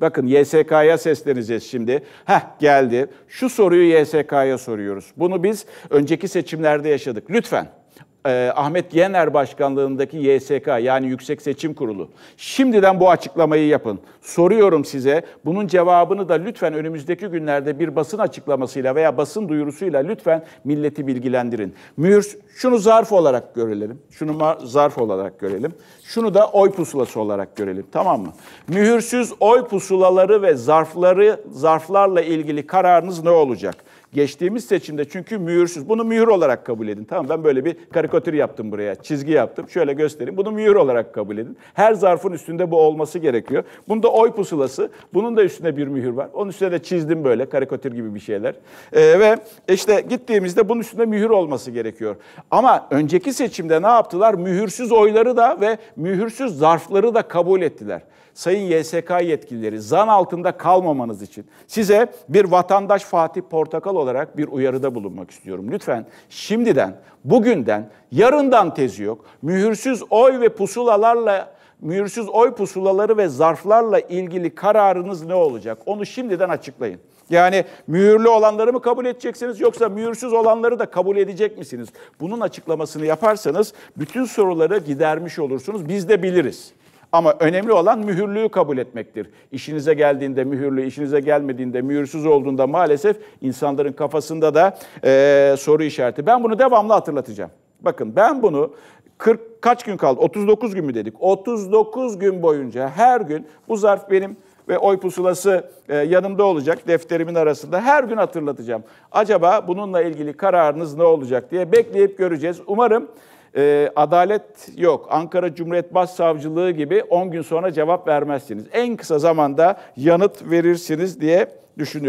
Bakın YSK'ya sesleneceğiz şimdi. Heh geldi. Şu soruyu YSK'ya soruyoruz. Bunu biz önceki seçimlerde yaşadık. Lütfen e, Ahmet Yener başkanlığındaki YSK yani Yüksek Seçim Kurulu. Şimdiden bu açıklamayı yapın. Soruyorum size bunun cevabını da lütfen önümüzdeki günlerde bir basın açıklamasıyla veya basın duyurusuyla lütfen milleti bilgilendirin. Mühür şunu zarf olarak görelim. Şunu zarf olarak görelim. Şunu da oy pusulası olarak görelim. Tamam mı? Mühürsüz oy pusulaları ve zarfları zarflarla ilgili kararınız ne olacak? Geçtiğimiz seçimde çünkü mühürsüz. Bunu mühür olarak kabul edin. Tamam ben böyle bir karikatür yaptım buraya. Çizgi yaptım. Şöyle göstereyim. Bunu mühür olarak kabul edin. Her zarfın üstünde bu olması gerekiyor. bunun da oy pusulası. Bunun da üstünde bir mühür var. Onun üstüne de çizdim böyle karikatür gibi bir şeyler. Ee, ve işte gittiğimizde bunun üstünde mühür olması gerekiyor. Ama önceki seçimde ne yaptılar? Mühürsüz oyları da ve mühürsüz zarfları da kabul ettiler. Sayın YSK yetkilileri zan altında kalmamanız için size bir vatandaş Fatih Portakal olarak bir uyarıda bulunmak istiyorum. Lütfen şimdiden, bugünden, yarından tezi yok. Mühürsüz oy ve pusulalarla mühürsüz oy pusulaları ve zarflarla ilgili kararınız ne olacak? Onu şimdiden açıklayın. Yani mühürlü olanları mı kabul edeceksiniz yoksa mühürsüz olanları da kabul edecek misiniz? Bunun açıklamasını yaparsanız bütün soruları gidermiş olursunuz. Biz de biliriz. Ama önemli olan mühürlüğü kabul etmektir. İşinize geldiğinde mühürlü, işinize gelmediğinde mühürsüz olduğunda maalesef insanların kafasında da e, soru işareti. Ben bunu devamlı hatırlatacağım. Bakın ben bunu 40 kaç gün kaldı? 39 gün mü dedik? 39 gün boyunca her gün bu zarf benim ve oy pusulası e, yanımda olacak defterimin arasında her gün hatırlatacağım. Acaba bununla ilgili kararınız ne olacak diye bekleyip göreceğiz. Umarım e, adalet yok, Ankara Cumhuriyet Başsavcılığı gibi 10 gün sonra cevap vermezsiniz. En kısa zamanda yanıt verirsiniz diye düşünüyorum.